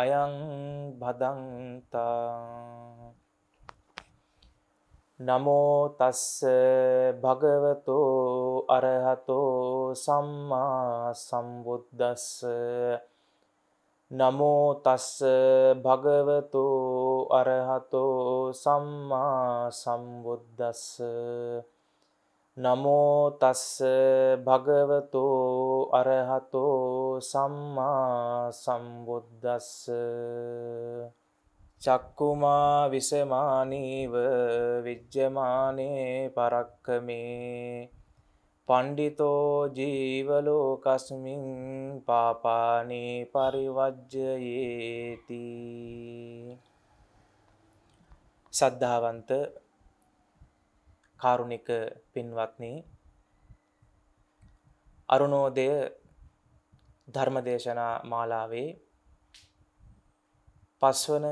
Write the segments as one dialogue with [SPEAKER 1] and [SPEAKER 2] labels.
[SPEAKER 1] අයං භදන්තා නමෝ තස්ස භගවතෝ අරහතෝ සම්මා සම්බුද්දස්ස නමෝ තස්ස භගවතෝ අරහතෝ සම්මා සම්බුද්දස්ස නමෝ තස්ස භගවතෝ අරහතෝ සම්මා සම්බුද්දස්ස චක්කුමා විසමානීව විජ්ජමානේ පරක්කමේ පණ්ඩිතෝ ජීවලෝකස්මින් පාපානේ පරිවජ්ජයේති සද්ධාවන්ත කාරුණික පින්වත්නි අරුණෝදය ධර්මදේශනා මාලාවේ පස්වන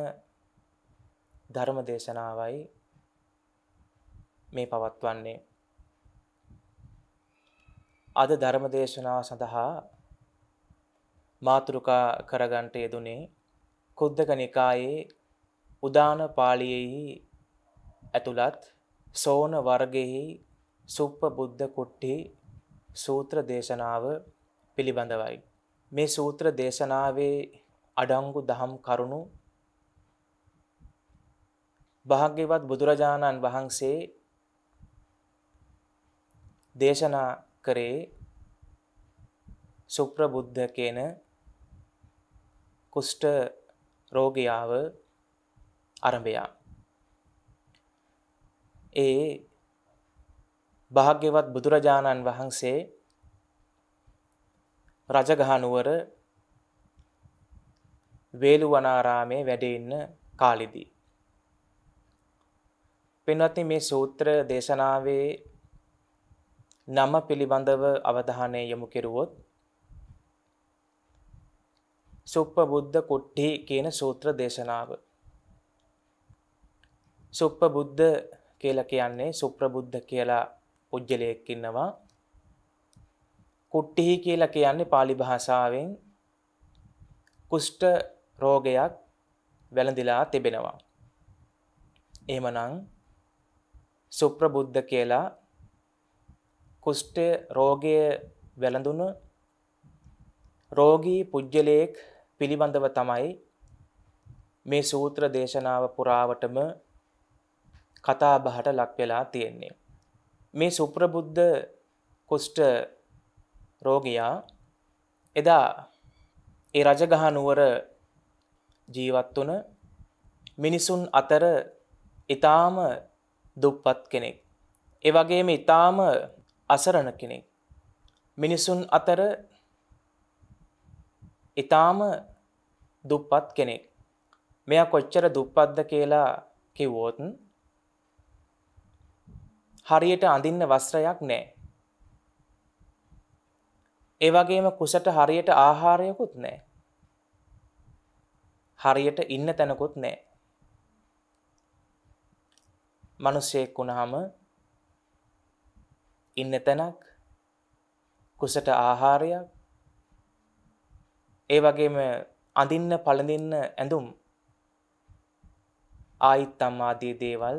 [SPEAKER 1] ධර්මදේශනාවයි මේ පවත්වන්නේ අද ධර්මදේශනාව සඳහා මාතෘකා කරගන්ට යෙදුනේ කුද්දක නිකායේ උදාන පාලියෙහි ඇතුළත් සෝන වර්ගෙහි සුප්ප බුද්ධ කුට්ටි සූත්‍ර දේශනාව පිළිබඳවයි. මේ සූත්‍ර දේශනාවේ අඩංගු දහම් කරුණු භාග්‍යවත් බුදුරජාණන් වහන්සේ දේශනා කරේ සුප්‍රබුද්ධ කියන කුෂ්ට රෝගියාව අරඹයා ඒ භාග්‍යවත් බුදුරජාණන් වහන්සේ රජගහනුවර වේළුවනාරාමේ වැඩ ඉන්න කාලෙදී පින්වත්නි මේ සූත්‍ර දේශනාවේ නම පිළිබඳව අවධානය යොමු කෙරුවොත් සුප්පබුද්ධ කුට්ටි කියන සූත්‍ර දේශනාව සුප්පබුද්ධ කියලා කියන්නේ සුප්‍රබුද්ධ කියලා පුජ්‍යලයක් ඉන්නවා. කුට්ටිහි කියලා කියන්නේ pāli භාෂාවෙන් කුෂ්ඨ රෝගයක් වැළඳිලා තිබෙනවා. එහෙමනම් සුප්‍රබුද්ධ කියලා කුෂ්ඨ රෝගය වැළඳුණු රෝගී පුජ්‍යලයක් පිළිබඳව තමයි මේ සූත්‍ර දේශනාව පුරාවටම කතාබහට ලක් වෙලා තියෙන්නේ. මේ සුප්‍රබුද්ධ කුෂ්ට රෝගයා එදා ඒ රජගහ නුවර ජීවත් වුණ මිනිසුන් අතර ඊටාම දුප්පත් කෙනෙක්. ඒ වගේම ඊටාම අසරණ කෙනෙක්. මිනිසුන් අතර ඊටාම දුප්පත් කෙනෙක්. මෙයා කොච්චර දුප්පත්ද කියලා කිව්වොත් හරියට අඳින්න වස්ත්‍රයක් නෑ. ඒවගේම කුසට හරියට ආහාරයකුත් නෑ. හරියට ඉන්න තැනකුත් නෑ. මනුස්සයෙක් වුණහම ඉන්න තැනක් කුසට ආහාරයක් ඒ වගේම අඳින්න පළඳින්න ඇඳුම් ආයිත් අම්මාදී දේවල්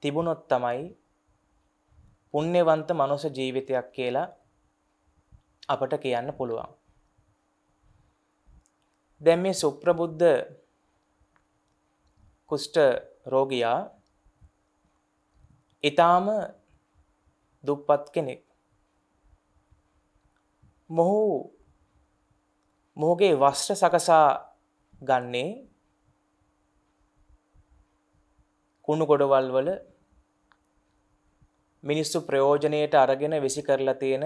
[SPEAKER 1] තිබුණොත් තමයි පුණ්‍යවන්ත මනුස්ස ජීවිතයක් කියලා අපට කියන්න පුළුවන්. දැන් මේ සුප්‍රබුද්ධ කුෂ්ඨ රෝගියා ඊටාම දුප්පත් කෙනෙක්. මොහු මොහුගේ වස්ත්‍ර සකසා ගන්නේ කුණු ගොඩවල් වල මිනිස්සු ප්‍රයෝජනයට අරගෙන විසි කරලා තියෙන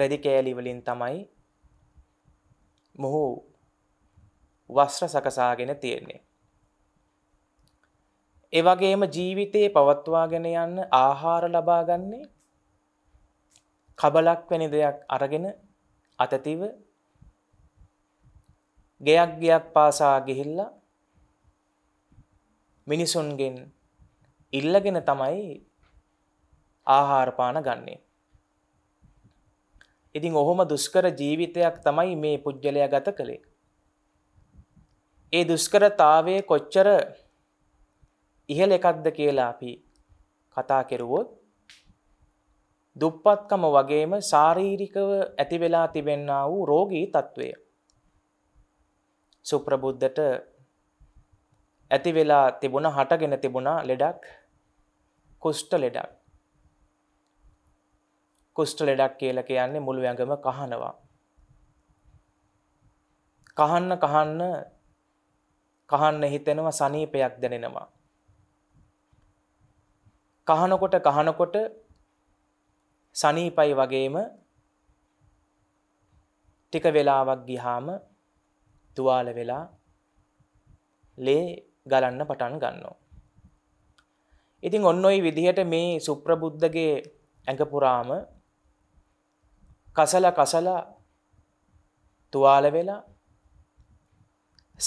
[SPEAKER 1] රෙදි කෑලි වලින් තමයි මොහු වස්ත්‍ර සකසාගෙන තියෙන්නේ. ඒ වගේම ජීවිතේ පවත්වාගෙන යන්න ආහාර ලබාගන්නේ කබලක් වැනි දෙයක් අරගෙන අතතිව ගෙයක් ගයක් පාසා ගිහිල්ලා මිනිසුන්ගෙන් ඉල්ලගෙන තමයි ආහාරපාන ගන්නේ. ඉතින් ඔහොම දුස්කර ජීවිතයක් තමයි මේ පුද්ගලයා ගත කළේ. ඒ දුස්කරතාවය කොච්චර ඉහළ එකක්ද කියලා අපි කතා කෙරුවොත් දුප්පත්කම වගේම ශාරීරිකව ඇති වෙලා තිබෙන්නා වූ රෝගී తත්වය. සුප්‍රබුද්ධට ඇති වෙලා තිබුණ හටගෙන තිබුණා ලෙඩක් කුෂ්ට ලෙඩක් කුෂ්ට ලෙඩක් කියලා කියන්නේ මුළු ඇඟම කහනවා කහන්න කහන්න කහන්න හිතෙනවා සනීපයක් දැනෙනවා කහනකොට කහනකොට සනීපයි වගේම ටික වෙලාවක් ගියාම තුවාල වෙලා ලේ ගලන්න පටන් ගන්නවා. ඉතින් ඔන්න ඔයි විදිහට මේ සුප්‍රබුද්ධගේ ඇඟපුරාම කසල කසල තුවාල වෙලා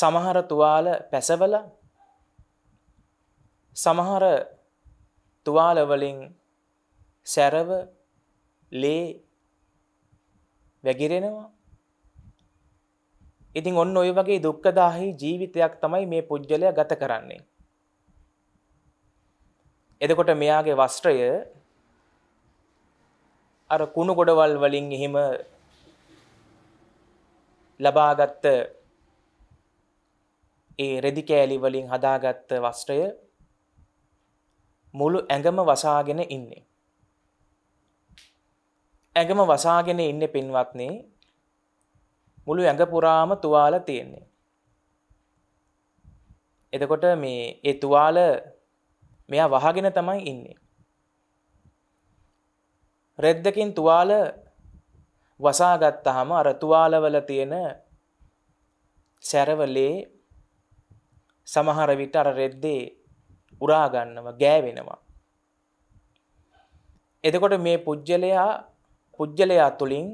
[SPEAKER 1] සමහර තුවාල පැසවල සමහර තුවාලවලින් සැරව ලේ වැගිරෙනවා ඉතින් ඔන්න ඔය වගේ දුක්ඛදාහි ජීවිතයක් තමයි මේ පුජ්‍යලයා ගත කරන්නේ. එතකොට මෙයාගේ වස්ත්‍රය අර කුණු ගොඩවල් වලින් එහෙම ලබාගත්ත ඒ රෙදි කෑලි වලින් හදාගත්ත වස්ත්‍රය මුළු ඇඟම වසාගෙන ඉන්නේ. ඇඟම වසාගෙන ඉන්නේ පින්වත්නේ මුළු ඇඟ පුරාම තුවාල තියෙන්නේ. එතකොට මේ ඒ තුවාල මෙයා වහගෙන තමයි ඉන්නේ. රෙද්දකින් තුවාල වසාගත්තාම අර තුවාලවල තියෙන සැරවලේ සමහර විට අර රෙද්දේ උරා ගන්නවා ගෑවෙනවා. එතකොට මේ පුජ්‍යලයා පුජ්‍යලයා තුලින්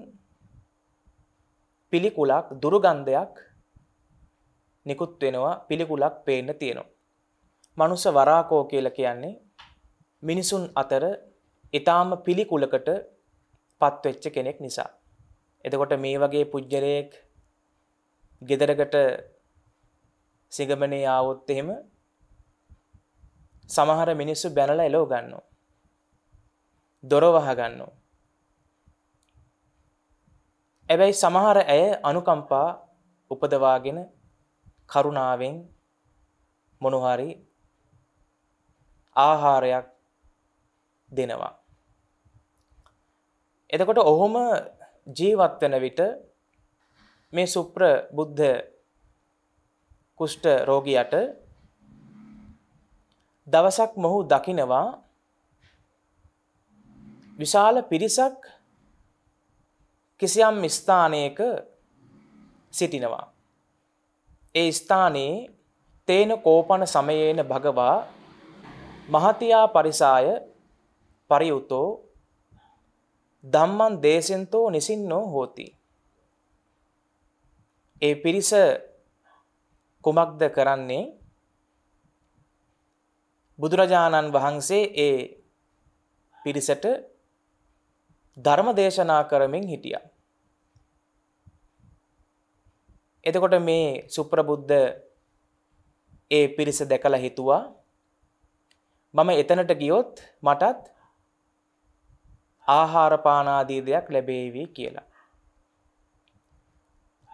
[SPEAKER 1] පිළිකුලක් දුර්ගන්ධයක් නිකුත් වෙනවා පිළිකුලක් පේන්න තියෙනවා. මනුස්ස වරාකෝ කියලා කියන්නේ මිනිසුන් අතර ඊටාම පිළිකුලකට පත්වෙච්ච කෙනෙක් නිසා. එතකොට මේ වගේ පුජ්‍යලයක් ගෙදරකට සිගමනේ ආවොත් එහෙම සමහර මිනිස්සු බැනලා එලව ගන්නවා. දොර වහ ගන්නවා. ඇබැයි සමහර ඇය අනුකම්පා උපදවාගෙන කරුණාවෙන් මොනුහරි ආහාරයක් දෙනවා. එතකොට ඔහොම ජීවත්වන විට මේ සුප්‍ර බුද්ධ කුෂ්ට රෝගියට දවසක් මොහු දකිනවා විශාල පිරිසක් කිසියම් ස්ථානයක සිටිනවා. ඒ ස්ථානයේ තේන කෝපන සමයේන භගවා මහතියා පරිසාය පරියුතෝ ධම්මන් දේශෙන්තෝ නිසින්නෝ හෝති. ඒ පිරිස කුමක්ද කරන්නේ බුදුරජාණන් වහන්සේ ඒ පිරිසට ධර්ම දේශනා කරමින් හිටියා. එතකොට මේ සුප්‍රබුද්ධ ඒ පිරිස දැකලා හිතුවා මම එතනට ගියොත් මටත් ආහාරපානාදී දෙයක් ලැබේවි කියලා.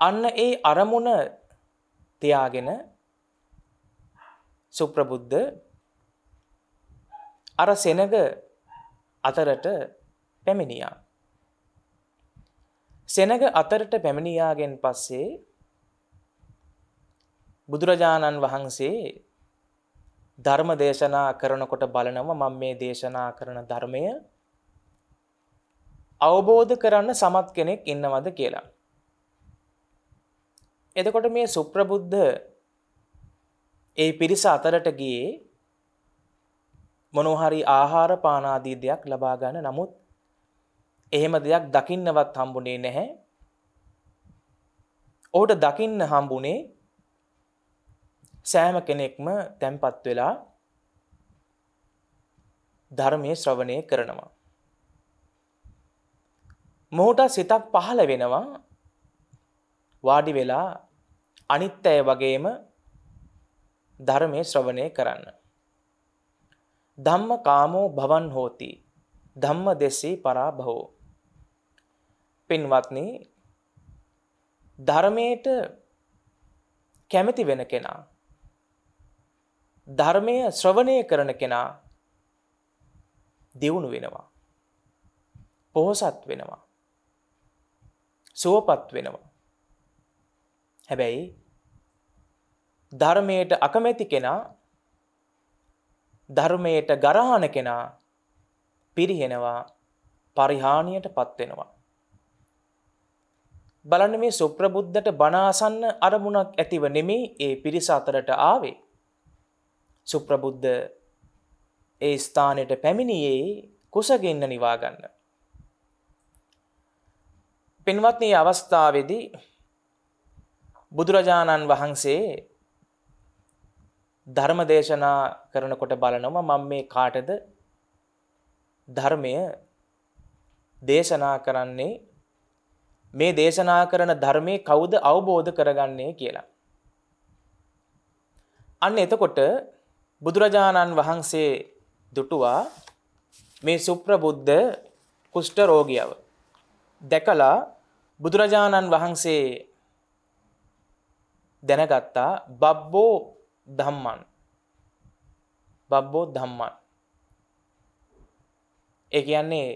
[SPEAKER 1] අන්න ඒ අරමුණ තියාගෙන සුප්‍රබුද්ධ අර සෙනග අතරට පැමිණියා. සෙනග අතරට පැමිණියාගෙන් පස්සේ බුදුරජාණන් වහන්සේ ධර්ම දේශනා කරනකොට බලනවා මම මේ දේශනා කරන ධර්මය අවබෝධ කරන්න සමත් කෙනෙක් ඉන්නවද කියලා. එතකොට මේ සුප්‍රබුද්ධ ඒ පිරිස අතරට ගියේ මොනෝහරි ආහාර පානාදී දෙයක් ලබා ගන්න නමුත් එහෙම දෙයක් දකින්නවත් හම්බුනේ නැහැ. ඔහුට දකින්න හම්බුනේ සෑම කෙනෙක්ම තැන්පත් වෙලා ධර්මය ශ්‍රවණය කරනවා. මොහුට සිතක් පහළ වෙනවා වාඩි වෙලා අනිත් අය වගේම ධර්මය ශ්‍රවණය කරන්න. ධම්ම කාමෝ භවන් හෝති ධම්ම දෙසී පරාභහෝ. පින්වත්න ධර්මයට කැමති වෙන කෙනා ධර්මය ශ්‍රවණය කරන කෙනා දියුණු වෙනවා. පොහොසත් වෙනවා. සුවපත් වෙනවා. හැබැයි ධර්මයට අකමැති කෙනා ධර්මයට ගරහන කෙනා පිරිහෙනවා පරිහානියට පත්වෙනවා. බලන්න මේ සුප්‍රබුද්ධට බනාසන්න අරමුණක් ඇතිව නෙමේ ඒ පිරිස අතරට ආවේ. සුප්‍රබුද්ධ ඒ ස්ථානයට පැමිණියේ කුසගින්න නිවාගන්න. පින්වත්නී අවස්ථාවේදී බුදුරජාණන් වහන්සේ ධර්ම දේශනා කරනකොට බලනව මම මේ කාටද ධර්මය දේශනා කරන්නේ මේ දේශනා කරන ධර්මයේ කවුද අවබෝධ කරගන්නේ කියලා. අන්න එතකොට බුදුරජාණන් වහන්සේ දුටුවා මේ සුප්‍රබුද්ධ කුෂ්ට රෝගියව. දැකලා බුදුරජාණන් වහන්සේ දැනගත්තා බබ්බෝ ධම්මන්. බබ්බෝ ධම්මන්. ඒ කියන්නේ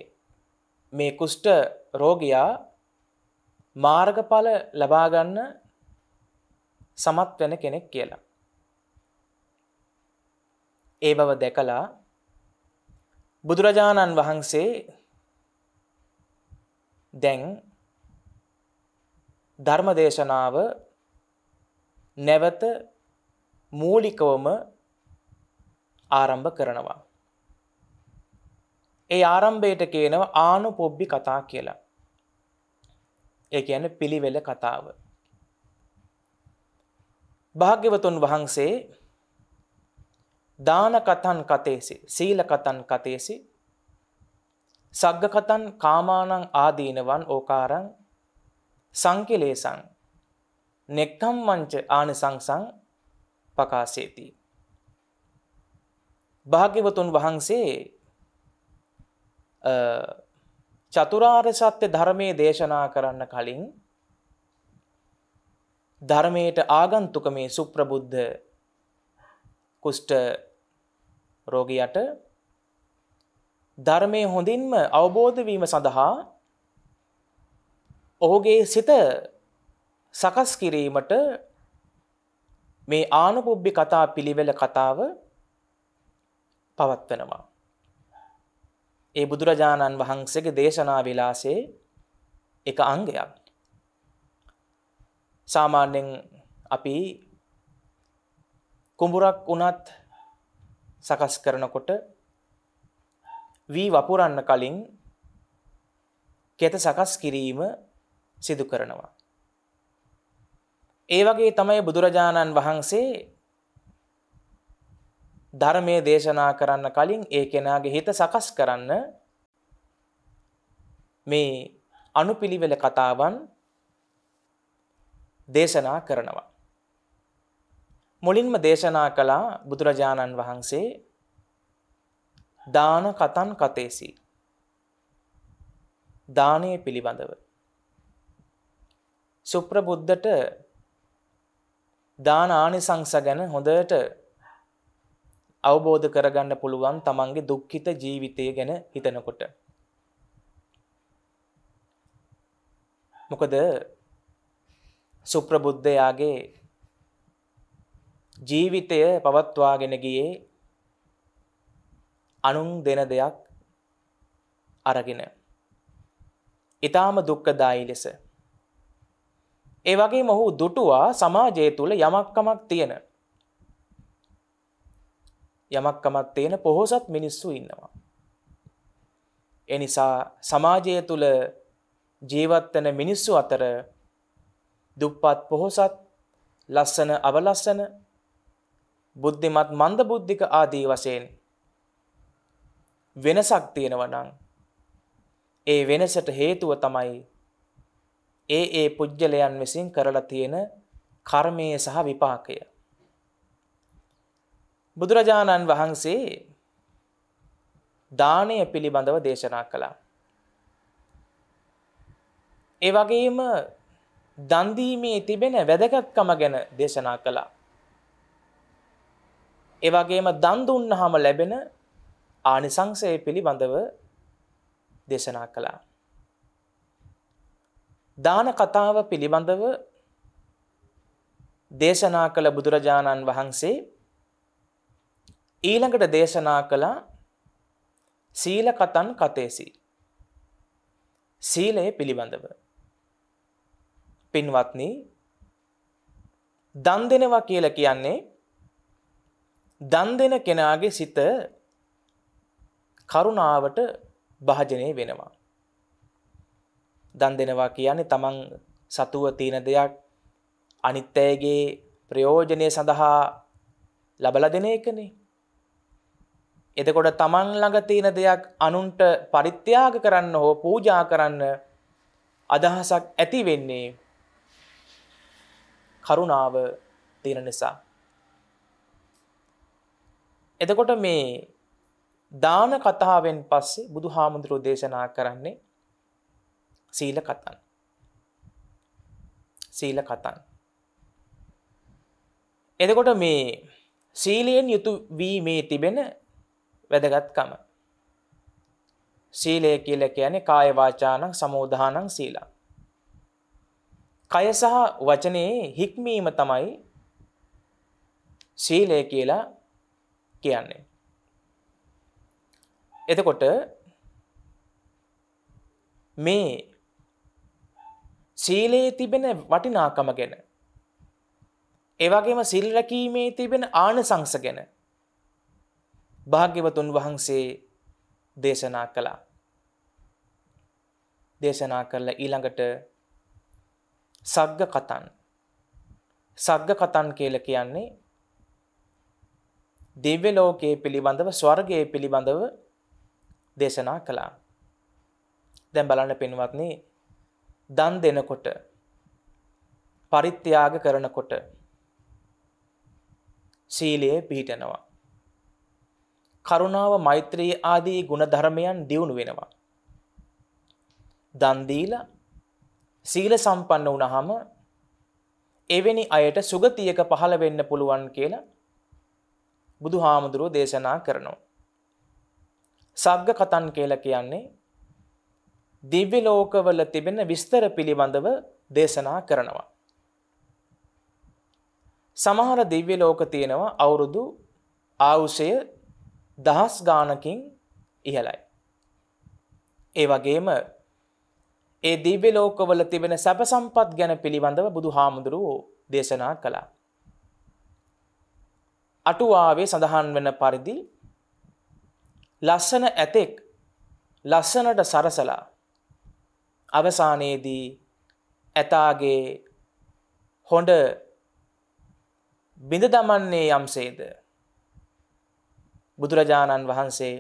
[SPEAKER 1] මේ කුෂ්ට රෝගියා මාර්ගඵල ලබා ගන්න සමත් වෙන කෙනෙක් කියලා. ඒ බව දැකලා බුදුරජාණන් වහන්සේ දැන් ධර්ම දේශනාව නැවත මූලිකවම ආරම්භ කරනවා. ඒ ආරම්භයට කියනව ආනු පොබ්බි කතා කියලා. ඒ කියන්නේ පිළිවෙල කතාව. භාග්‍යවතුන් වහන්සේ දාන කතන් කතේසි සීල කතන් කතේසි සග්ග කතන් කාමානං ආදීනවන් ඕකාරං සංකිලේසං නෙක්කම් මංච ආනිසංසං පකාසේති භාග්‍යවතුන් වහන්සේ චතුරාර්ය සත්‍ය ධර්මයේ දේශනා කරන්න කලින් ධර්මයට ආගන්තුක මේ සුප්‍රබුද්ධ කුෂ්ට රෝගියට ධර්මය හොඳින්ම අවබෝධ වීම සඳහා ඔහුගේ සිත සකස් කිරීමට මේ ආනුපුබ්බි කතා පිළිවෙල කතාව පවත්වනවා. ඒ බුදුරජාණන් වහන්සේගේ දේශනා විලාසේ එක අංගයක්. සාමාන්‍යයෙන් අපි කුඹුරක් වුණත් සකස් කරනකොට වී වපුරන්න කලින් කෙත සකස් කිරීම සිදු කරනවා. ඒ වගේ තමයි බුදුරජාණන් වහන්සේ ධර්මය දේශනා කරන්න කලින් ඒ කෙනාගේ හිත සකස් කරන්න මේ අනුපිළිවෙල කතාවන් දේශනා කරනවා. මුලින්ම දේශනා කළා බුදුරජාණන් වහන්සේ දාන කතන් කතේසි දානය පිළිබඳව සුප්‍රබුද්ධට දාන ආනිසංස ගැන හොඳට අවබෝධ කරගන්න පුළුවන් තමන්ගේ දුක්ඛිත ජීවිතය ගැන හිතනකොට මොකද සුප්‍රබුද්ධයාගේ ජීවිතය පවත්වාගෙන ගියේ අනුන් දෙන දෙයක් අරගෙන. ඊටාම දුක්ඛදායි ලෙස. ඒ වගේම ඔහු දුටුවා සමාජය තුල යමක්කමක් තියෙන. යමක්කමක් තියෙන පොහොසත් මිනිස්සු ඉන්නවා. ඒ නිසා සමාජය තුල ජීවත් වෙන මිනිස්සු අතර දුප්පත් පොහොසත් ලස්සන අවලස්සන බුද්ධිමත් මන්දබුද්ධික ආදී වශයෙන් වෙනසක් තියෙනවනං ඒ වෙනසට හේතුව තමයි ඒ ඒ පුද්ගලයන් විසින් කරලා තියෙන කර්මය සහ විපාකය. බුදුරජාණන් වහන්සේ දානය පිළිබඳව දේශනා කළා. ඒ වගේම දන්දීමේ තිබෙන වැදගත්කම ගැන දේශනා කළා. එවගේම දන් දුන්නාම ලැබෙන ආනිසංසය පිළිබඳව දේශනා කළා. දාන කතාව පිළිබඳව දේශනා කළ බුදුරජාණන් වහන්සේ ඊළඟට දේශනා කළා සීලකතන් කතේසි. සීලය පිළිබඳව. පින්වත්නි දන් දෙනවා කියලා කියන්නේ දන් දෙන කෙනාගේ සිත කරුණාවට භාජනය වෙනවා. දන් දෙනවා කියන්නේ තමන් සතුව තියෙන දෙයක් අනිත්‍යයේගේ ප්‍රයෝජනය සඳහා ලබලා දෙන එකනේ. එතකොට තමන් ළඟ තියෙන දෙයක් අනුන්ට පරිත්‍යාග කරන්න හෝ පූජා කරන්න අදහසක් ඇති වෙන්නේ කරුණාව තියෙන නිසා. එතකොට මේ දාන කතාවෙන් පස්සේ බුදු හාමුදුරුව දේශනා කරන්නේ සීල කතන් සීල කතන් එතකොට මේ සීලයෙන් යුතු වී මේ තිබෙන වැදගත්කම සීලය කියල කියන්නේ කායවාචානං සමෝධානං සීලා කය සහ වචනයේ හික්මීම තමයි සීලය කියලා කියන්නේ. එතකොට මේ සීලයේ තිබෙන වටිනාකම ගැන ඒවගේම සිල් රැකීමේ තිබෙන ආනසංස ගැන භාග්‍යවතුන් වහන්සේ දේශනා කළා දේශනා කරලා ඊළඟට සග්ග කතන් සග්ග කතන් කියලා කියන්නේ දිව්‍ය ලෝකයේ පිළිබඳව ස්වර්ගයේ පිළිබඳව දේශනා කළා. දැන් බලන්න පින්වත්නි දන් දෙනකොට පරිත්‍යාග කරනකොට සීලය පිහිටනවා. කරුණාව මෛත්‍රී ආදී ගුණධර්මයන් දියුණු වෙනවා. දන් දීලා සීල සම්පන්න වුණාම එවැනි අයට සුගතියක පහළ වෙන්න පුළුවන් කියලා බුදු හාමුදුරුව දේශනා කරනවා. සග්ග කතන් කියල කියන්නේ දිව්‍ය ලෝකවල තිබෙන විස්තර පිළිබඳව දේශනා කරනවා. සමහර දිව්‍ය ලෝක තියෙනවා අවුරුදු ආවුෂය දහස් ගානකින් ඉහළයි. ඒ වගේම ඒ දිව්‍ය ලෝකවල තිබෙන සැප සම්පත් ගැන පිළිබඳව බුදු හාමුදුරුවෝ දේශනා කළා. අටුවාවේ සඳහන් වෙන පරිදි ලස්සන ඇතෙක් ලස්සනට සරසලා අවසානයේදී ඇතාගේ හොඬ බිඳ දමන්නේ යම්සේද බුදුරජාණන් වහන්සේ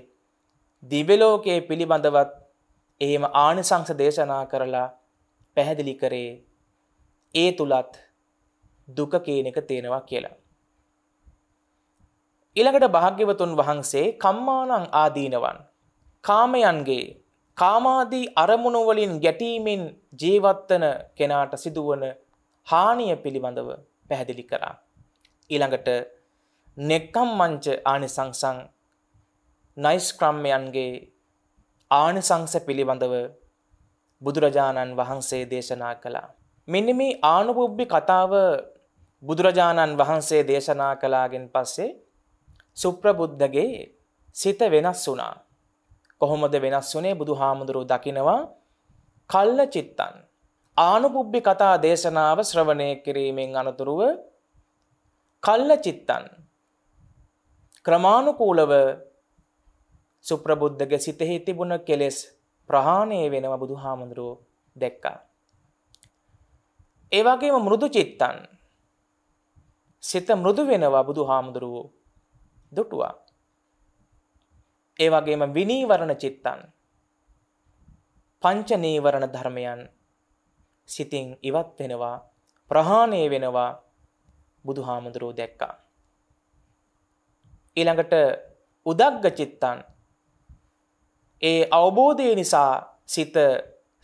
[SPEAKER 1] දිවලෝකයේ පිළිබඳවත් එහෙම ආනිසංස දේශනා කරලා පැහැදිලි කරේ ඒ තුලත් දුක කියන එක තියෙනවා කියලා ඊළඟට භාග්‍යවතුන් වහන්සේ කම්මානං ආදීනවන් කාමයන්ගේ කාමාදී අරමුණු වලින් ගැටීමෙන් ජීවත්වන කෙනාට සිදුවන හානිය පිළිබඳව පැහැදිලි කරා. ඊළඟට නෙක්ඛම්මංච ආනිසංසං නෛෂ්ක්‍රම්‍යයන්ගේ ආනිසංස පිළිබඳව බුදුරජාණන් වහන්සේ දේශනා කළා. මෙන්න මේ ආනුභුබ්බි කතාව බුදුරජාණන් වහන්සේ දේශනා කළාගෙන් පස්සේ සුප්‍රබුද්ධගේ සිත වෙනස් වුණා. කොහොමද වෙනස් වනේ බුදු හාමුදුරුව දකිනවා කල්ල චිත්තන්. ආනුපුබ්බි කතා දේශනාව ශ්‍රවණය කිරීමෙන් අනතුරුව කල්ල චිත්තන්. ක්‍රමාණුකූලව සුප්‍රබුද්ධග සිතෙහි තිබුණ කෙලෙස් ප්‍රහාණය වෙනව බුදු හාමුදුරුව දැක්කා. ඒවගේම මුරුදු චිත්තන් සිත මුරුදු වෙනවා බුදු හාමුදුරුවෝ දුටුවා. ඒ වගේම විනීවරණ චිත්තන් පංච නීවරණ ධර්මයන් සිතින් ඉවත් වෙනවා ප්‍රහාණය වෙනවා බුදුහාමුදුරෝ දැක්කා. ඊළඟට උදග්ග චිත්තන් ඒ අවබෝධය නිසා සිත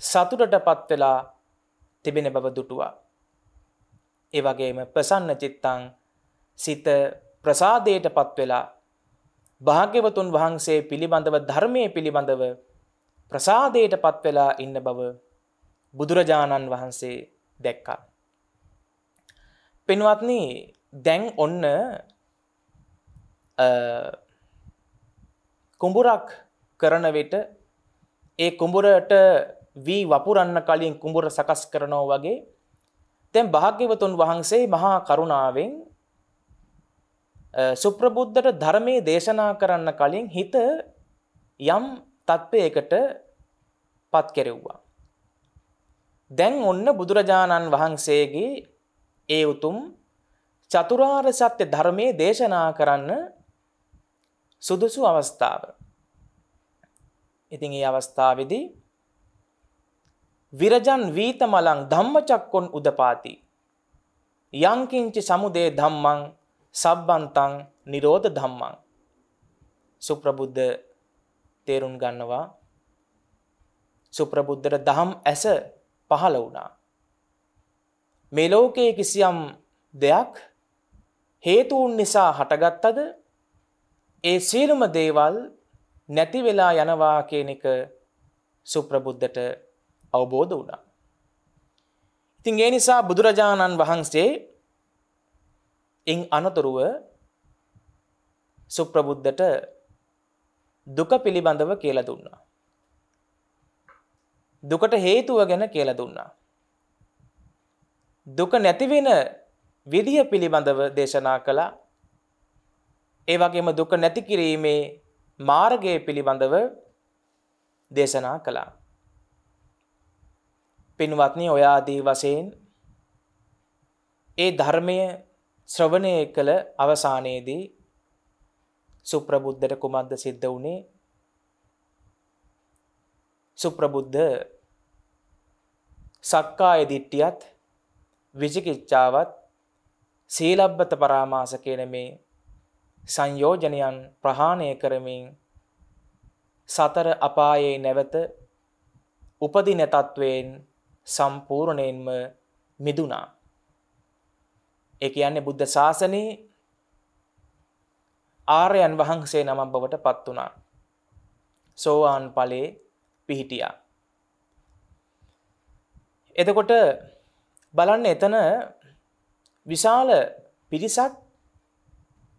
[SPEAKER 1] සතුටටපත් වෙලා තිබෙන බව දුටුවා. ඒ වගේම ප්‍රසන්න චිත්තං සිත ප්‍රසාදයට පත්වෙලා භාග්‍යවතුන් වහන්සේ පිළිබඳව ධර්මය පිළිබඳව ප්‍රසාදයට පත්වෙලා ඉන්න බව බුදුරජාණන් වහන්සේ දැක්කා. පෙනුවත්න දැන් ඔන්න කුඹුරක් කරන වෙට ඒ කුඹුරට වී වපුරන්න කලින් කුඹුර සකස් කරනෝ වගේ තැන් භාග්‍යවතුන් වහන්සේ මහා කරුණාවෙන් සුප්‍රබුද්ධට ධර්මයේ දේශනා කරන්න කලින් හිත යම් තත්ත්වයකට පත් කෙරෙව්වා. දැන් ඔන්න බුදුරජාණන් වහන්සේගේ ඒ උතුම් චතුරාර්ය සත්‍ය ධර්මයේ දේශනා කරන්න සුදුසු අවස්ථාව. ඉතින් ඒ අවස්ථාවේදී විරජන් වීතමලං ධම්මචක්කොන් උදපාති යංකින්චි සමුදේ ධම්මං සබ්බන්තං නිරෝධ ධම්මං සුප්‍රබුද්ධ තේරුම් ගන්නවා සුප්‍රබුද්ධට දහම් ඇස පහළ වුණා මේ ලෝකයේ කිසියම් දෙයක් හේතුන් නිසා හටගත්තද ඒ සියලුම දේවල් නැති වෙලා යනවා කියන එක සුප්‍රබුද්ධට අවබෝධ වුණා. ඉතින් ඒ නිසා බුදුරජාණන් වහන්සේ ඉන් අනතුරුව සුප්‍රබුද්ධට දුක පිළිබඳව කියල දුන්නා. දුකට හේතුව ගැන කියල දුන්නා. දුක නැතිවෙන විදිහ පිළිබඳව දේශනා කළා ඒ වගේම දුක නැති කිරීමේ මාර්ගය පිළිබඳව දේශනා කළා. පින්වත්නි ඔයාදී වසයෙන් ඒ ධර්මය ශ්‍රවණය කළ අවසානයේදී සුප්‍රබුද්ධට කුමක්ද සිද්ධ වුණේ සුප්‍රබුද්ධ සක්කාය දිට්ටියත් විචිකිච්ඡාවත් සීලබ්බත පරාමාස කියන මේ සංයෝජනයන් ප්‍රහාණය කරමින් සතර අපායේ නැවත උපදින තත්වයෙන් සම්පූර්ණයෙන්ම මිදුණා ඒ කියන්නේ බුද්ධ ශාසනයේ ආර්යයන් වහන්සේ නමක් බවට පත් වුණා. සෝවාන් ඵලයේ පිහිටියා. එතකොට බලන්න එතන විශාල පිරිසක්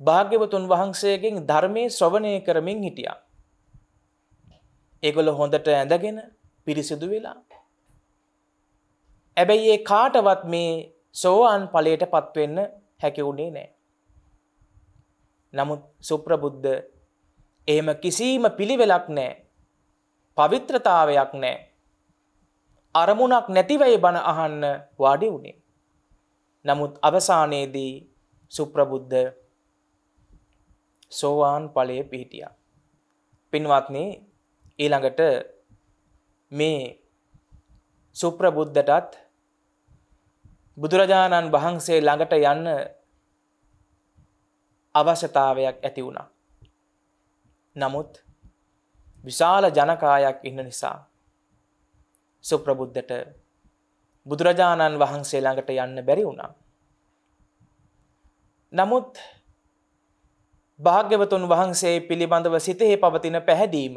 [SPEAKER 1] භාග්‍යවතුන් වහන්සේගෙන් ධර්මයේ ශ්‍රවණය කරමින් හිටියා. ඒගොල්ලෝ හොඳට ඇඳගෙන පිරිසිදු වෙලා. හැබැයි ඒ කාටවත් මේ සෝවාන් ඵලයට පත්වෙන්න හැකි වුණේ නෑ. නමුත් සුප්‍රබුද්ධ එහෙම කිසිම පිළිවෙලක් නෑ. පවිත්‍රතාවයක් නෑ. අරමුණක් නැතිවයි බණ අහන්න වාඩි වුණේ. නමුත් අවසානයේදී සුප්‍රබුද්ධ සෝවාන් ඵලයේ පිහිටියා. පින්වත්නි, ඊළඟට මේ සුප්‍රබුද්ධටත් බුදුරජාණන් වහන්සේ ළඟට යන්න අවශ්‍යතාවයක් ඇති වුණා. නමුත් විශාල ජනකායක් ඉන්න නිසා සුප්‍රබුද්ධට බුදුරජාණන් වහන්සේ ළඟට යන්න බැරි වුණා. නමුත් භාග්‍යවතුන් වහන්සේ පිළිබඳව සිතෙහි පවතින පැහැදීම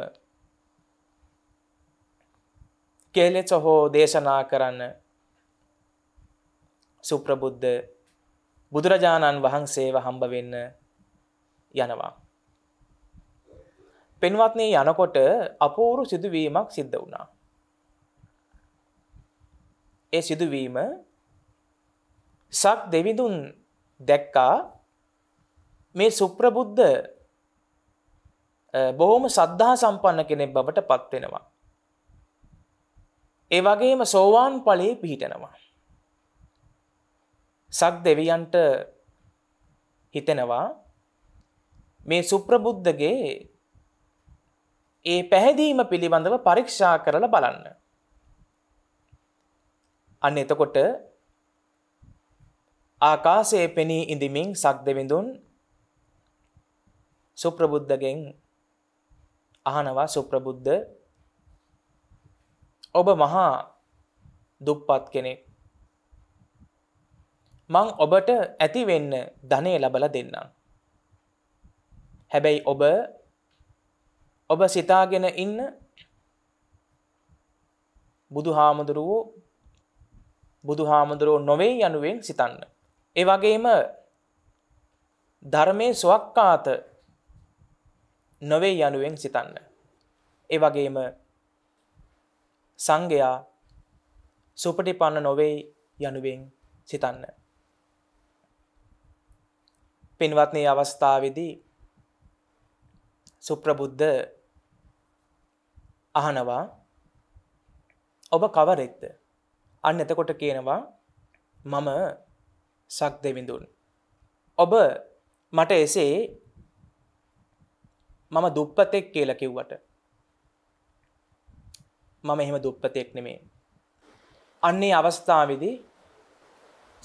[SPEAKER 1] කෙලෙ සොහෝ දේශනා කරන්න සුප්‍රබුද්ධ බුදුරජාණන් වහන්සේව හම්බ වෙන්න යනවා. පෙන්වත්නේ යනකොට අපූරු සිදුවීමක් සිද්ධ වුණා. ඒ සිදුවීම සක් දෙවිඳුන් දැක්කා මේ සුප්‍රබුද්ධ බොහොම සද්ධා සම්පන්න කෙනෙක් බවට පත්වෙනවා. ඒ වගේම සෝවාන් ඵලයේ පිහිටනවා. සක් දෙවියන්ට හිතෙනවා මේ සුප්‍රබුද්ධගේ ඒ පැහැදීම පිළිබඳව පරීක්ෂා කරලා බලන්න. අන්න එතකොට ආකාසයේ පෙනී ඉඳමින් සක් දෙවිඳුන් සුප්‍රබුද්ධගෙන් අහනවා සුප්‍රබුද්ධ ඔබ මහා දුප්පත් කෙනෙක් මං ඔබට ඇතිවෙන්න ධනය ලබල දෙන්නම්. හැබැයි ඔබ ඔබ සිතාගෙන ඉන්න බුදු හාමුදුරුවෝ බුදු හාමුදුරුවෝ නොවේ යනුවෙන් සිතන්න. ඒවගේම ධර්මය ස්වක්කාත නොවේ යනුවෙන් සිතන්න. ඒවගේම සංඝයා සුපටිපන්න නොවෙයි යනුවෙන් සිතන්න. පින්වත්නි අවස්ථාවේදී සුප්‍රබුද්ධ අහනවා ඔබ කවරෙක්ද? අන්න එතකොට කියනවා මම සක් දෙවිඳුන්. ඔබ මට එසේ මම දුප්පතෙක් කියලා කිව්වට මම එහෙම දුප්පතෙක් නෙමේ. අන්නේ අවස්ථාවේදී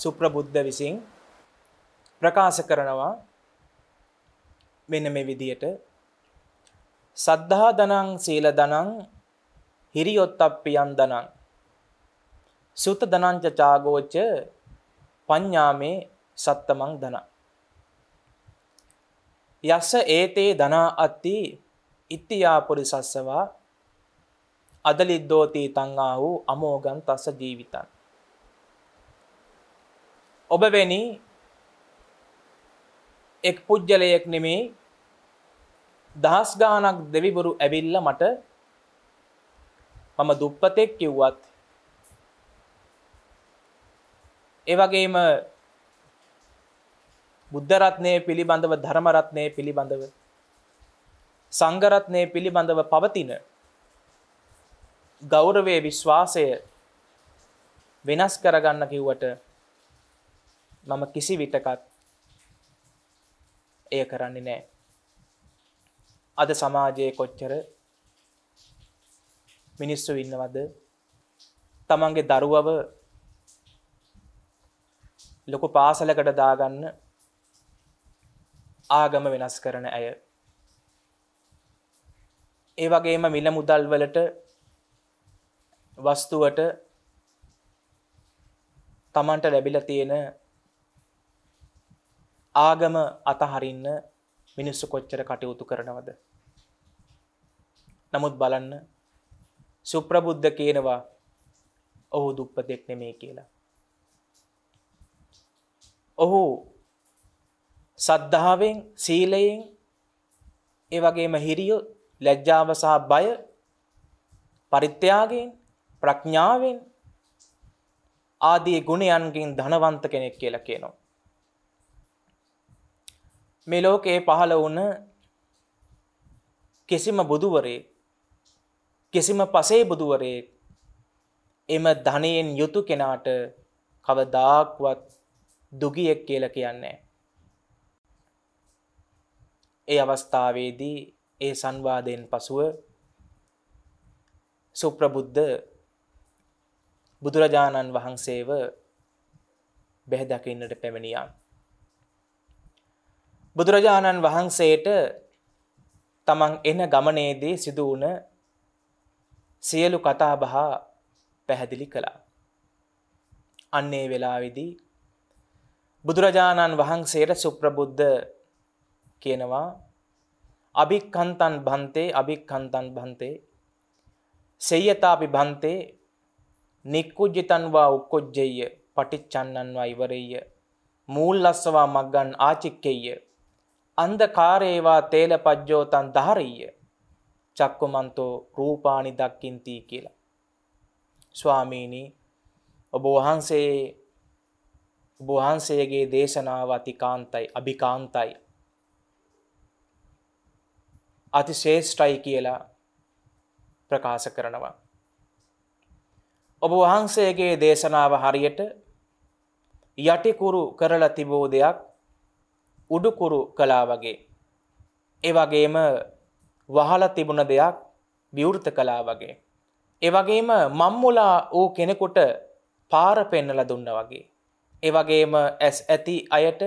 [SPEAKER 1] සුප්‍රබුද්ධ විසින් ප්‍රකාශ කරනවා මෙන්න මේ විදියට සද්ධා දනං සීල දනං හිරියොත්තප්පියන් දනං සුත දනංච චාගෝච පඤ්ඤාමේ සත්තමං දන යස ඒතේ දනා අත්ති ඉත්‍යා පුරිසස්සවා අදලිද්දෝතී තංගා වූ අමෝගන් තස ජීවිතන් ඔබ වෙනි එක් පුද්ගලයෙක් නෙමේ දහස් ගානක් දෙවිවරු ඇවිල්ල මට මම දුප්පතෙක් කිව්වත් ඒවගේම බුද්ධරත්නය පිළිබඳව ධර්මරත්නය පිළිබඳව සංගරත්නය පිළිබඳව පවතින ගෞරවය විශ්වාසය වෙනස් කරගන්න කිව්වට මම කිසි විටකත් එය කරන්නේ නෑ අද සමාජයේ කොච්චර මිනිස්සු ඉන්නවද තමන්ගේ දරුවව ලොකු පාසලකට දාගන්න ආගම වෙනස් කරන ඇය ඒ වගේම මිල මුදල් වලට වස්තුවට තමන්ට ලැබිල තියෙන ආගම අතහරින්න මිනිස්සු කොච්චර කටයුතු කරනවද. නමුත් බලන්න සුප්‍රබුද්ධ කියනවා ඔහු දුප්පතෙක් නෙමේ කියලා. ඔහු සද්ධාවෙන් සීලයෙන් ඒ වගේම හිරියෝ ලැජ්ජාව සහ බය පරිත්‍යාගෙන් ප්‍රඥාවෙන් ආදී ගුණයන්ගෙන් ධනවන්ත කෙනෙක් කියලා කියනවා. මෙලෝකයේ පහළ වුණ කිසිම බුදුවරේ කිසිම පසේ බුදුවරේ එම ධනයෙන් යුතු කෙනාට කවදාක්වත් දුගියෙක් කියල කියන්නේ. ඒ අවස්ථාවේදී ඒ සංවාදයෙන් පසුව සුප්‍රබුද්ධ බුදුරජාණන් වහන්සේව බැහැදකින්නට පැමිණියන්. බුදුරජාණන් වහන්සේට තමන් එන ගමනේදී සිදු වුණ සියලු කතාබහ පැහැදිලි කළා. අන්නේ වෙලාවේදී බුදුරජාණන් වහන්සේට සුප්‍රබුද්ධ කියනවා අභික්කන්තන් බන්තේ අභික්කන්තන් බන්තේ සෙය්‍යතාපි බන්තේ නික්කුජ්ජිතන්වා උක්කොජ්ජෙය පටිච්චන්නන්වා ඉවරෙය මූල්ලස්සවා මක්ගන් ආචික්කෙය අන්දකාරේවා තේල පජ්ජෝතන් ධාරීය චක්කුමන්තෝ රූපානි දක්කින්තිී කියලා. ස්වාමීණී ඔබ වහන්සේ වහන්සේගේ දේශනාව අතිකාන්තයි අභිකාන්තයි. අති ශේෂ්ටයි කියලා ප්‍රකාශ කරනවා. ඔබ වහන්සේගේ දේශනාව හරියට යටිකුරු කරලා තිබෝ දෙයක් උඩුකුරු කලා වගේ. එවගේම වහල තිබුණ දෙයක් විවෘත කලා වගේ. එවගේම මම්මුලා වූ කෙනෙකුට පාර පෙන්නල දුන්න වගේ. එවගේම ඇස් ඇති අයට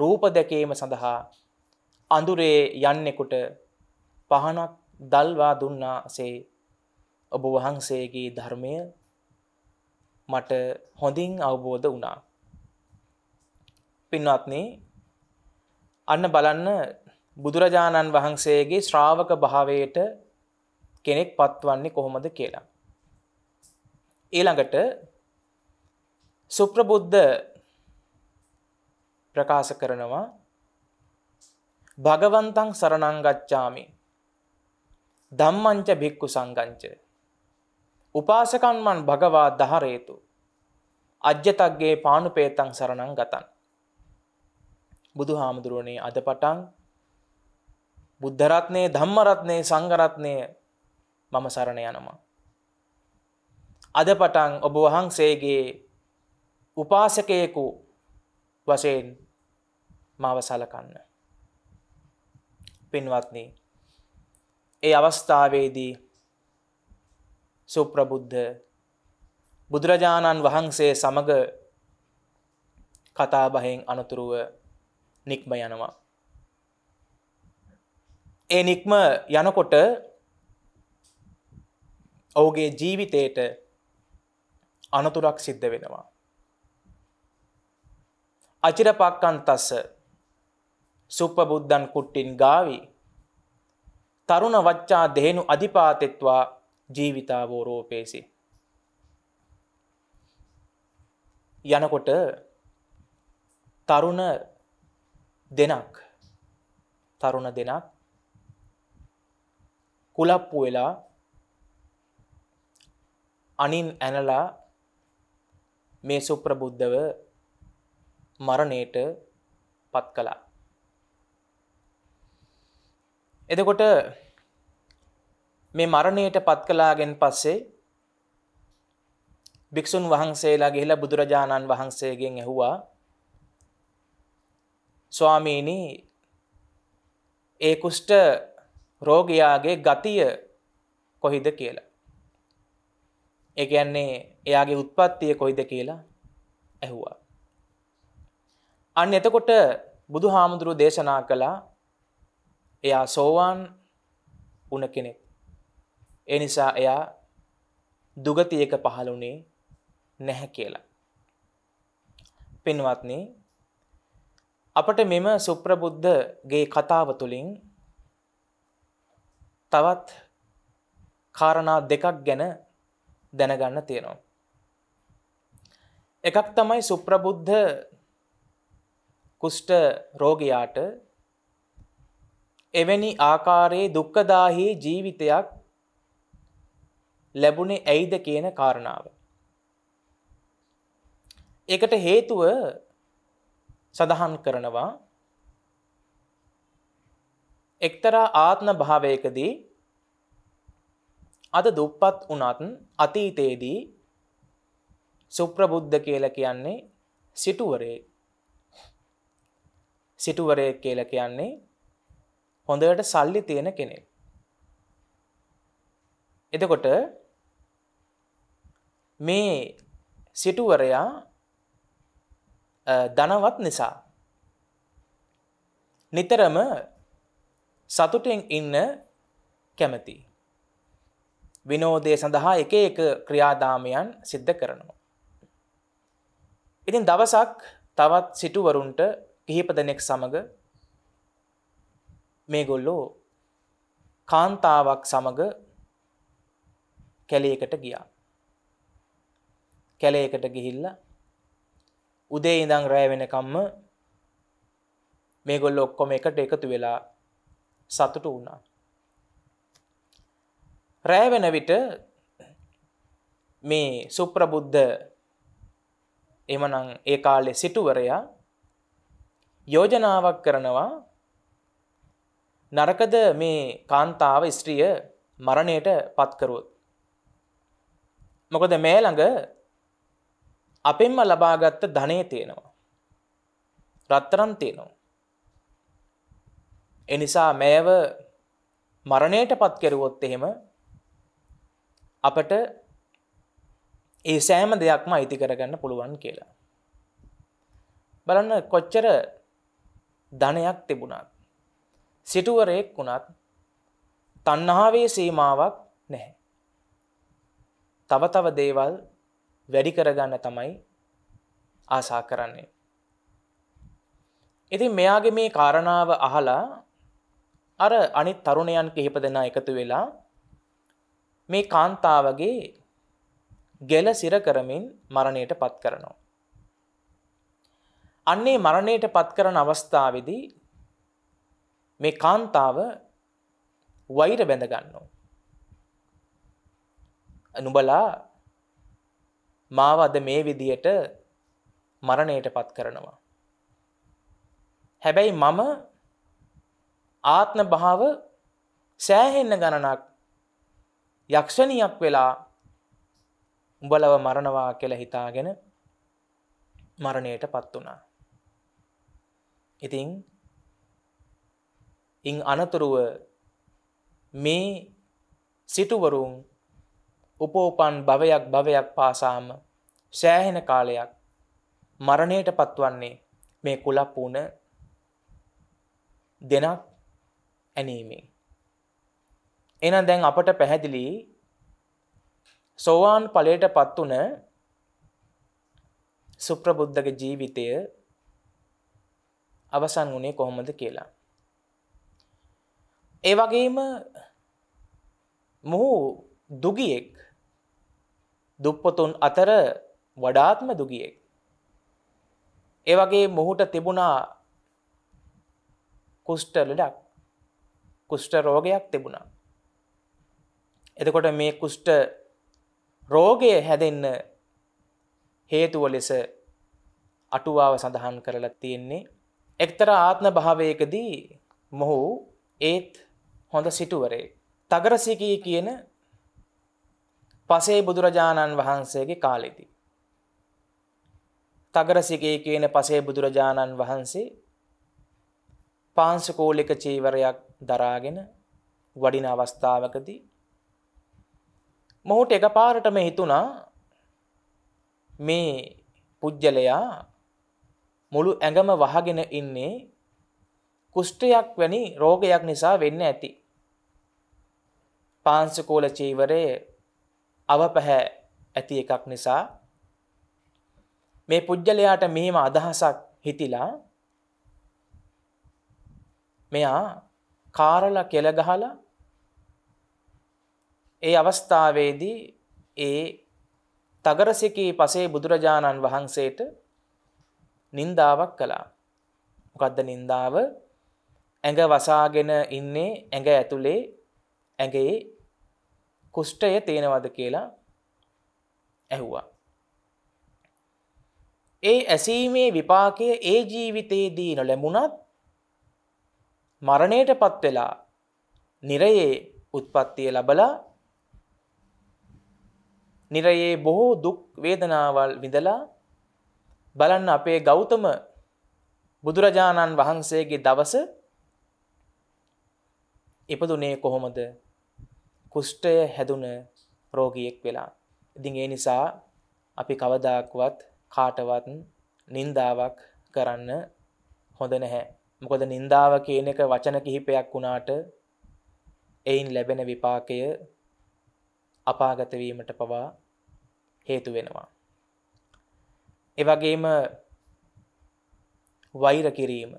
[SPEAKER 1] රූප දැකීම සඳහා අඳුරේ යන්නෙකුට පහනක් දල්වා දුන්නා සේ ඔබ වහන්සේගේ ධර්මය මට හොඳින් අවබෝධ වුණා. පින්වත්නේ අන්න බලන්න බුදුරජාණන් වහන්සේගේ ශ්‍රාවක භාවයට කෙනෙක් පත්වන්නේ කොහොමද කියලා. ඊළඟට සුප්‍රබුද්ධ ප්‍රකාශ කරනවා භගවන්තං සරණංගච්ඡාමි ධම්මංච භික්ඛු සංඝංච උපාසකන් මන් භගවා දහරේතු අජ්ජතග්ගේ පානුපේතං සරණං ගතං බුදු හාමුදුරුවනේ අද පටන් බුද්ධරත්නය ධම්මරත්නය සංගරත්නය මම සරණ යනවා. අද පටන් ඔබ වහන්සේගේ උපාසකයෙකු වසයෙන් මාව සලකන්න. පින්වත්නී ඒ අවස්ථාවේදී සුප්‍රබුද්ධ බුදුරජාණන් වහන්සේ සමග කතාබහෙන් අනතුරුව නික්ම යනවා. ඒ නික්ම යනකොට ඔහුගේ ජීවිතයට අනතුරක් සිද්ධ වෙනවා. අචිරපක්කන් තස්ස සුප්පබුද්ධන් කුට්ටින් ගාවි තරුණ වච්චා දෙහෙනු අධිපාතෙත්වා ජීවිතාවෝරෝපේසි. යනකොට තරුණ දෙනක් තරුණ දෙනක් කුලප්පු වෙලා අනින් ඇනලා මේ සුප්‍රබුද්ධව මරණයට පත් කළා. එදකොට මේ මරණයට පත් කලාගෙන් පස්සේ භික්‍ෂූන් වහන්සේලා ගිහිලා බුදුරජාණන් වහන්සේගෙන් ඇහුවා ස්වාමීනි ඒ කුෂ්ට රෝගයාගේ ගතිය කොහිද කියලා. ඒ කියන්නේ එයාගේ උත්පත්තිය කොයිද කියලා ඇහුවා. අන්න එතකොට බුදු හාමුදුරුව දේශනා කළා එයා සෝවාන් උන කෙනෙක්. ඒ නිසා එයා දුගතියක පහළුණේ නැහැ කියලා. පින්වත්නි අපට මෙම සුප්‍රබුද්ධගේ කතාව තුළින් තවත් කාරණා දෙකක් ගැන දැනගන්න තියෙනවා. එකක් තමයි සුප්‍රබුද්ධ කුෂ්ට රෝගයාට එවැනි ආකාරයේ දුක්කදාහි ජීවිතයක් ලැබුණේ ඇයිද කියන කාරණාව. එකට හේතුව සඳහන් කරනවා එක්තරා ආත්ම භාවයකදී අද දුප්පත් වුණත් අතීතයේදී සුප්‍රබුද්ධ කියලා කියන්නේ සිටුවරේ සිටුවරේ කියලා කියන්නේ හොඳට සල්ලි තියෙන කෙනෙක්. එතකොට මේ සිටුවරයා දනවත් නිසා. නිතරම සතුටෙන් ඉන්න කැමති. විනෝදය සඳහා එක එක ක්‍රියාදාමයන් සිද්ධ කරනවා. ඉතින් දවසක් තවත් සිටුවරුන්ට කිහිප දෙනෙක් සමඟ මේගොල්ලෝ කාන්තාවක් සමඟ කැලේකට ගියා. කැලේකට ගිහිල්ලා උදේ ඉඳං රෑ වෙනකම්ම මේගොල්ල ඔක්කොම එකට එකතු වෙලා සතුටු වුණා. රෑ වෙන විට මේ සුප්‍රබුද්ධ එමනං ඒ කාලෙ සිටුවරයා යෝජනාවක් කරනවා නරකද මේ කාන්තාව ස්ත්‍රිය මරණයට පත්කරුවොත්. මොකද මේ ළඟ අපෙන්ම ලබාගත්ත ධනේ තියෙනවා. රත්තරන් තියෙනවා. එනිසා මෑව මරණයට පත් කෙරුවොත් එහෙම අපට ඒ සෑම දෙයක්ම අයිති කරගන්න පුළුවන් කියලා. බලන්න කොච්චර ධනයක් තිබුණත් සිටුවරයෙක් වුණත් තණ්හාවේ සීමාවක් නැහැ. තව තව දේවල් වැඩි කරගන්න තමයි ආසා කරන්නේ. ඉතින් මෙයාගේ මේ කාරණාව අහලා අර අනිත් තරුණයන් කිහිප දෙනා එකතු වෙලා මේ කාන්තාවගේ ගෙල සිර කරමින් මරණයට පත් කරනවා. අන්නේ මරණයට පත් කරන අවස්ථාවේදී මේ කාන්තාව වෛර බැඳ ගන්නවා. නුඹලා මාව අද මේ විදියට මරණයටපත් කරනවා. හැබැයි මම ආත්ම භාව සෑහෙන්න ගණනක් යක්ෂණියක් වෙලා උඹලව මරණවා කියලා හිතාගෙන මරණයටපත් වුණා. ඉතින් ඉන් අනතුරුව මේ සිටුවරුන් උපෝපන් භවයක් භවයක් පාසාම සෑහෙන කාලයක් මරණයට පත්වන්නේ මේ කුලප්පුුණ දෙනක් ඇනීමෙන්. එන දැන් අපට පැහැදිලි සෝවාන් පලයට පත් වන සුප්‍රබුද්ධක ජීවිතය අවසන් වුණේ කොහොමද කියලා. ඒ වගේම මුහු දුගියෙක් දුප්පතුන් අතර වඩාත්ම දුගියෙක්. ඒ වගේ මොහුට තිබුණා කුෂ්ටලඩක් කුෂ්ට රෝගයක් තිබුණා. එතකොට මේ කුෂ්ට රෝගය හැදෙන්න හේතුව ලෙස අටුවාව සඳහන් කරලා තියෙන්නේ එක්තර ආත්ම භාවයකදී මොහු ඒත් හොඳ සිටුවරේ. තගරසිකී කියන පසේ බුදුරජාණන් වහන්සේගේ කාලෙදී. තගරසිගේ කියන පසේ බුදුරජාණන් වහන්සේ පාංශකෝලික චීවරයක් දරාගෙන වඩින අවස්ථාවකදී මොහුට එකපාරටම හිතුණා මේ පුජ්‍යලයා මුළු ඇඟම වහගෙන ඉන්නේ කුෂ්ඨයක් වැනි රෝගයක් නිසා වෙන්න ඇති. පාංශකෝල චීවරයේ අවපැහැ ඇති එකක් නිසා මේ පුජ්‍යලයාට මෙහෙම අදහසක් හිතිලා මෙයා කාරලා කෙල ගහලා ඒ අවස්ථාවේදී ඒ තගරසිකී පසේ බුදුරජාණන් වහන්සේට නින්දාවක් කළා. මොකද්ද නින්දාව? ඇඟ වසාගෙන ඉන්නේ ඇඟ ඇතුලේ ඇඟේ කුෂ්ටය තියෙනවද කියලා ඇහුවා. ඒ ඇසීමේ විපාකය ඒ ජීවිතයේදී නොලැබුණත් මරණයට පත්වෙලා නිරයේ උත්පත්තිය ලබලා නිරයේ බොහෝ දුක් වේදනාවල් විඳලා බලන්න අපේ ගෞතම බුදුරජාණන් වහන්සේගේ දවස ඉපදුනේ කොහොමද කුෂ්ටය හැදුන රෝගියෙක් වෙලා. ඉතින් ඒ නිසා අපි කවදාක්වත් කාටවත් නින්දාවක් කරන්න හොඳ නැහැ. මොකද නින්දාව කියන එක වචන කිහිපයක් වුණාට එයින් ලැබෙන විපාකය අපාගතවීමට පවා හේතු වෙනවා. එවගේම වෛර කිරීම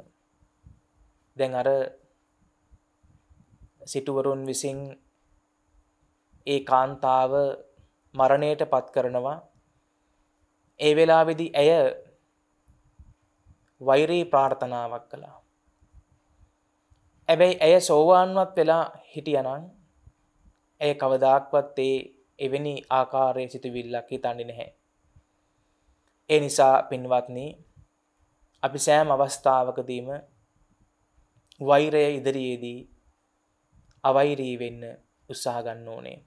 [SPEAKER 1] දැන් අර සිටුවරුන් විසින් ඒ කාන්තාව මරණයට පත් කරනවා ඒ වෙලාවෙදි ඇය වෛරී ප්‍රාර්ථනාවක් කළා. ඇබැයි ඇය සෝවාන්වත් වෙලා හිටියනන් ඇය කවදාක්වත් ඒ එවැනි ආකාරය සිතුවිල්ලක් හිතන්නේ නැහැ. ඒ නිසා පින්වත්නි අපි සෑම අවස්ථාවකදීම වෛරය ඉදිරියේදී අවෛරී වෙන්න උත්සාහ ගන්න ඕනේ.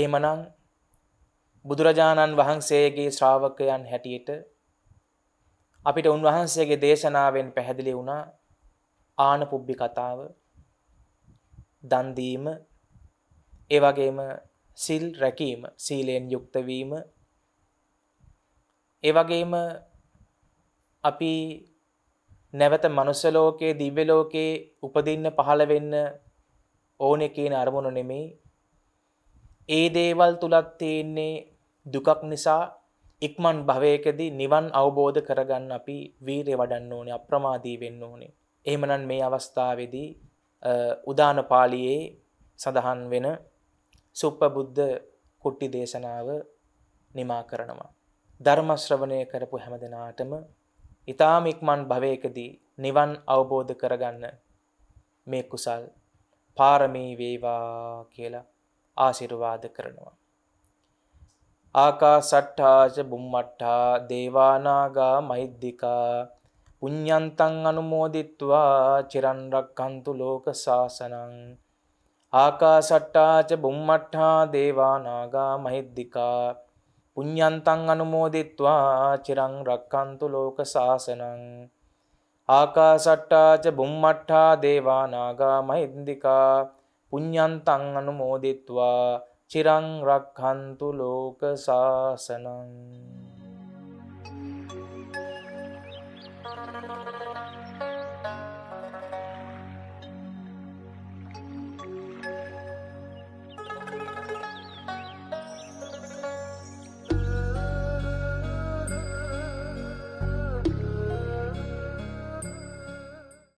[SPEAKER 1] එහෙමනම් බුදුරජාණන් වහන්සේගේ ශ්‍රාවකයන් හැටියට අපිට උන්වහන්සේගේ දේශනාවෙන් පැහැදිලි වුණා ආනපුබ්බි කතාව දන් දීම ඒ වගේම සිල් රැකීම සීලෙන් යුක්ත වීම ඒ වගේම අපි නැවත මනුස්ස ලෝකයේ දිව්‍ය ලෝකයේ උපදින්න පහළ වෙන්න ඕනේ කියන අරමුණ නෙමෙයි ඒ දේවල් තුලත් තියෙන්නේ දුකක් නිසා ඉක්මන් භවයකදී නිවන් අවබෝධ කරගන්න අපි වීරය වඩන්න ඕනේ අප්‍රමාදී වෙන්න ඕනේ. එහෙමනම් මේ අවස්ථාවේදී උදාන පාළියේ සඳහන් වෙන සුප්පබුද්ධ කුට්ටි දේශනාව නිමා කරනවා. ධර්ම ශ්‍රවණය කරපු හැමදෙනාටම ඊ타ම ඉක්මන් භවයකදී නිවන් අවබෝධ කරගන්න මේ කුසල් පාරමී වේවා කියලා ආසිරුවාද කරනවා. ආකා සට්ඨාච බුම්මට්ටා දේවානාගා මෛද්දිකා පුඤ්ඥන්තන් අනුමෝදිත්වා චිරන්රක් කන්තු ලෝක ශාසනං ආකා සට්ටාච බුම්මට්හා දේවානාගා මහිද්දිකා පුඤ්ඥන්තන් අනුමෝදිත්වා චිරං රක්කන්තු ලෝක ශාසනං ආකා සට්ටාච බුම්මට්හා දේවානාගා මහිද්දිකා පුඤ්ඤන්තං අනුමෝදිත්වා චිරං රක්ඛන්තු ලෝක සාසනං